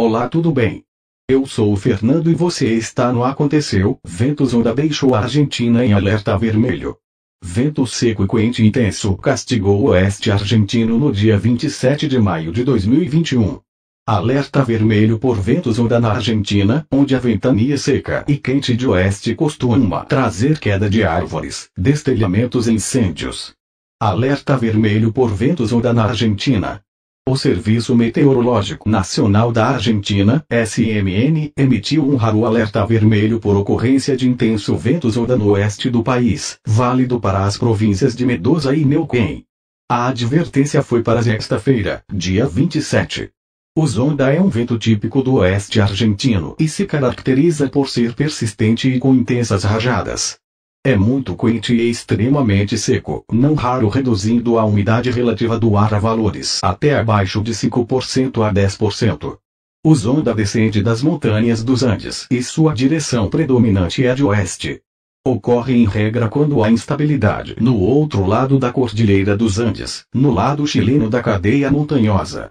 Olá, tudo bem? Eu sou o Fernando e você está no Aconteceu. Ventos onda deixou a Argentina em alerta vermelho. Vento seco e quente intenso castigou o oeste argentino no dia 27 de maio de 2021. Alerta vermelho por ventos onda na Argentina, onde a ventania seca e quente de oeste costuma trazer queda de árvores, destelhamentos e incêndios. Alerta vermelho por ventos onda na Argentina, o Serviço Meteorológico Nacional da Argentina, SMN, emitiu um raro alerta vermelho por ocorrência de intenso vento zona no oeste do país, válido para as províncias de Mendoza e Neuquén. A advertência foi para sexta-feira, dia 27. O Zonda é um vento típico do oeste argentino e se caracteriza por ser persistente e com intensas rajadas. É muito quente e extremamente seco, não raro reduzindo a umidade relativa do ar a valores até abaixo de 5% a 10%. O Zonda descende das montanhas dos Andes e sua direção predominante é de oeste. Ocorre em regra quando há instabilidade no outro lado da Cordilheira dos Andes, no lado chileno da cadeia montanhosa.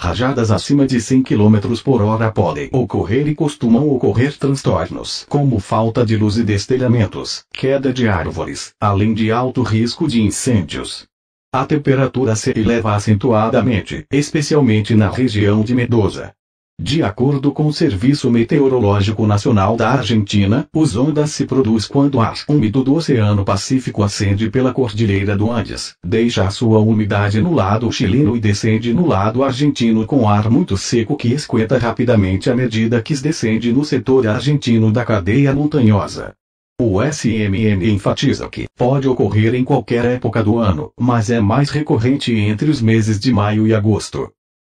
Rajadas acima de 100 km por hora podem ocorrer e costumam ocorrer transtornos como falta de luz e destelhamentos, queda de árvores, além de alto risco de incêndios. A temperatura se eleva acentuadamente, especialmente na região de Medusa, de acordo com o Serviço Meteorológico Nacional da Argentina, os ondas se produz quando o ar úmido do Oceano Pacífico ascende pela Cordilheira do Andes, deixa a sua umidade no lado chileno e descende no lado argentino com ar muito seco que esquenta rapidamente à medida que descende no setor argentino da cadeia montanhosa. O SMN enfatiza que pode ocorrer em qualquer época do ano, mas é mais recorrente entre os meses de maio e agosto.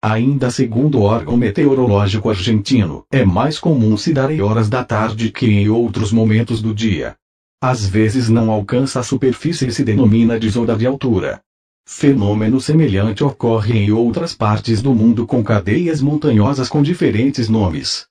Ainda segundo o órgão meteorológico argentino, é mais comum se dar em horas da tarde que em outros momentos do dia. Às vezes não alcança a superfície e se denomina desonda de altura. Fenômeno semelhante ocorre em outras partes do mundo com cadeias montanhosas com diferentes nomes.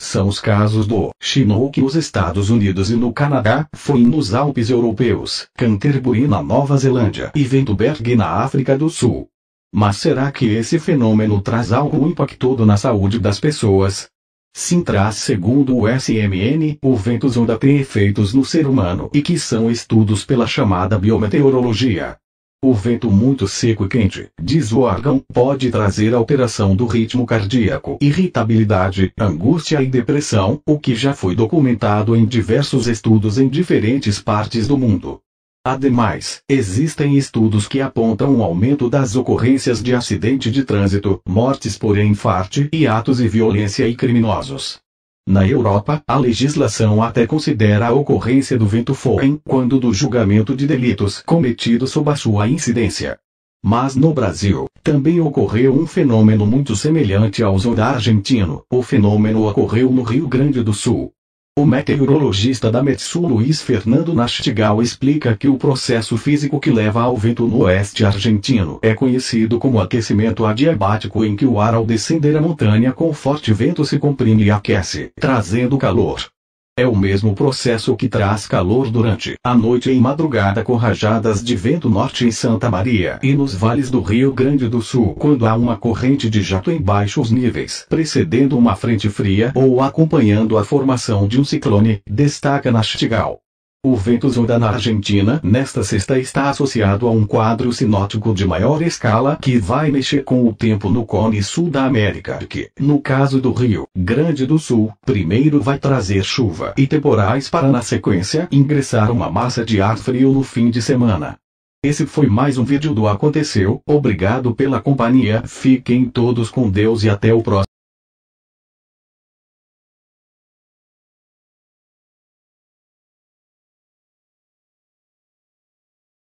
São os casos do Chinook nos Estados Unidos e no Canadá, Foin nos Alpes europeus, Canterbury na Nova Zelândia e Ventuberg na África do Sul. Mas será que esse fenômeno traz algo impactado na saúde das pessoas? Sim traz segundo o SMN, o vento zunda tem efeitos no ser humano e que são estudos pela chamada biometeorologia. O vento muito seco e quente, diz o órgão, pode trazer alteração do ritmo cardíaco, irritabilidade, angústia e depressão, o que já foi documentado em diversos estudos em diferentes partes do mundo. Ademais, existem estudos que apontam um aumento das ocorrências de acidente de trânsito, mortes por infarto e atos de violência e criminosos. Na Europa, a legislação até considera a ocorrência do vento foem quando do julgamento de delitos cometidos sob a sua incidência. Mas no Brasil, também ocorreu um fenômeno muito semelhante ao da argentino. O fenômeno ocorreu no Rio Grande do Sul, o meteorologista da Metsul Luiz Fernando Nastigal explica que o processo físico que leva ao vento no oeste argentino é conhecido como aquecimento adiabático em que o ar ao descender a montanha com forte vento se comprime e aquece, trazendo calor. É o mesmo processo que traz calor durante a noite e madrugada com rajadas de vento norte em Santa Maria e nos vales do Rio Grande do Sul quando há uma corrente de jato em baixos níveis precedendo uma frente fria ou acompanhando a formação de um ciclone, destaca Nastigal. O vento Zunda na Argentina nesta sexta está associado a um quadro sinótico de maior escala que vai mexer com o tempo no cone sul da América, que, no caso do Rio Grande do Sul, primeiro vai trazer chuva e temporais para na sequência ingressar uma massa de ar frio no fim de semana. Esse foi mais um vídeo do Aconteceu, obrigado pela companhia, fiquem todos com Deus e até o próximo.